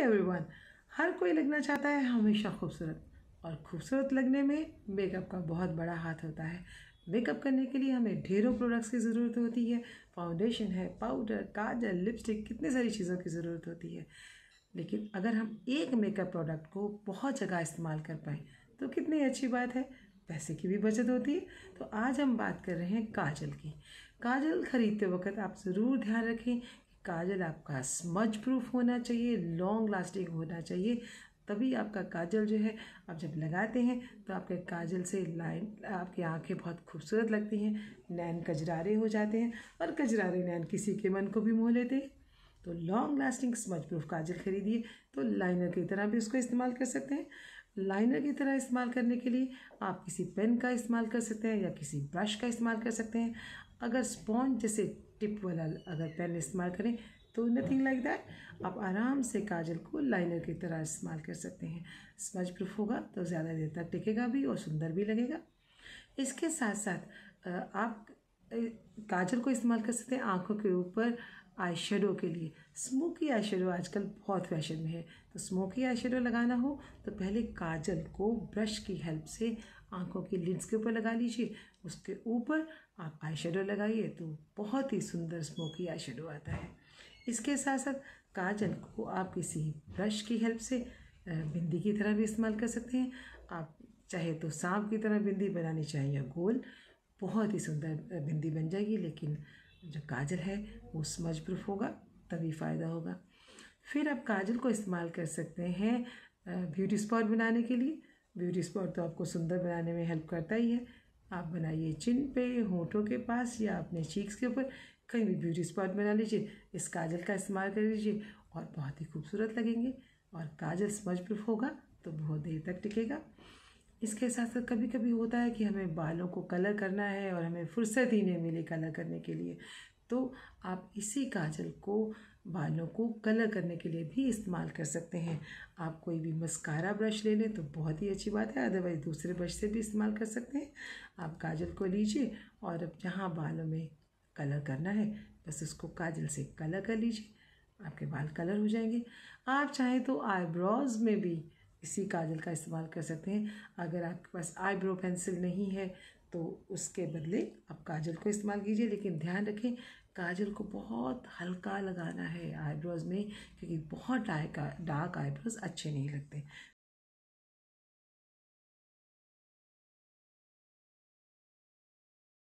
everyone हर कोई लगना चाहता है हमेशा खूबसूरत और खूबसूरत लगने में मेकअप का बहुत बड़ा हाथ होता है मेकअप करने के लिए हमें ढेरों प्रोडक्ट्स की ज़रूरत होती है फाउंडेशन है पाउडर काजल लिपस्टिक कितनी सारी चीज़ों की ज़रूरत होती है लेकिन अगर हम एक मेकअप प्रोडक्ट को बहुत जगह इस्तेमाल कर पाएँ तो कितनी अच्छी बात है पैसे की भी बचत होती है तो आज हम बात कर रहे हैं काजल की काजल खरीदते वक्त आप ज़रूर ध्यान रखें काजल आपका स्मज प्रूफ होना चाहिए लॉन्ग लास्टिंग होना चाहिए तभी आपका काजल जो है आप जब लगाते हैं तो आपके काजल से लाइन आपकी आंखें बहुत खूबसूरत लगती हैं नैन कजरारे हो जाते हैं और कजरारे नैन किसी के मन को भी मोह लेते हैं तो long lasting smudge proof kajal खरीदिए तो लाइनर की तरह भी उसको इस्तेमाल कर सकते हैं लाइनर की तरह इस्तेमाल करने के लिए आप किसी पेन का इस्तेमाल कर सकते हैं या किसी ब्रश का इस्तेमाल कर सकते हैं अगर स्पॉन्ज जैसे टिप वाला अगर पेन इस्तेमाल करें तो नथिंग लाइक दैट आप आराम से काजल को लाइनर की तरह इस्तेमाल कर सकते हैं स्मज प्रूफ होगा तो ज़्यादा देर तक टिकेगा भी और सुंदर भी लगेगा इसके साथ साथ आप काजल को इस्तेमाल कर सकते हैं आँखों के ऊपर आई शेडो के लिए स्मोकी आई शेडो आजकल बहुत फैशन में है तो स्मोकी आई शेडो लगाना हो तो पहले काजल को ब्रश की हेल्प से आंखों की लिड्स के ऊपर लगा लीजिए उसके ऊपर आप आई शेडो लगाइए तो बहुत ही सुंदर स्मोकी आई शेडो आता है इसके साथ साथ काजल को आप किसी ब्रश की हेल्प से बिंदी की तरह भी इस्तेमाल कर सकते हैं आप चाहे तो सांप की तरह बिंदी बनानी चाहिए या गोल बहुत ही सुंदर बिंदी बन जाएगी लेकिन जो काजल है वो स्मज प्रूफ होगा तभी फ़ायदा होगा फिर आप काजल को इस्तेमाल कर सकते हैं ब्यूटी स्पॉट बनाने के लिए ब्यूटी स्पॉट तो आपको सुंदर बनाने में हेल्प करता ही है आप बनाइए चिन पे होठों के पास या अपने चीक्स के ऊपर कहीं भी ब्यूटी स्पॉट बना लीजिए इस काजल का इस्तेमाल कर लीजिए और बहुत ही खूबसूरत लगेंगे और काजल स्मज प्रूफ होगा तो बहुत देर तक टिकेगा इसके साथ साथ कभी कभी होता है कि हमें बालों को कलर करना है और हमें फुर्सत ही नहीं मिली कलर करने के लिए तो आप इसी काजल को बालों को कलर करने के लिए भी इस्तेमाल कर सकते हैं आप कोई भी मस्कारा ब्रश ले लें तो बहुत ही अच्छी बात है अदरवाइज़ दूसरे ब्रश से भी इस्तेमाल कर सकते हैं आप काजल को लीजिए और अब जहाँ बालों में कलर करना है बस उसको काजल से कलर कर लीजिए आपके बाल कलर हो जाएंगे आप चाहें तो आईब्रोज़ में भी इसी काजल का इस्तेमाल कर सकते हैं अगर आपके पास आईब्रो पेंसिल नहीं है तो उसके बदले आप काजल को इस्तेमाल कीजिए लेकिन ध्यान रखें काजल को बहुत हल्का लगाना है आईब्रोज़ में क्योंकि बहुत डार्क डार्क आईब्रोज़ अच्छे नहीं लगते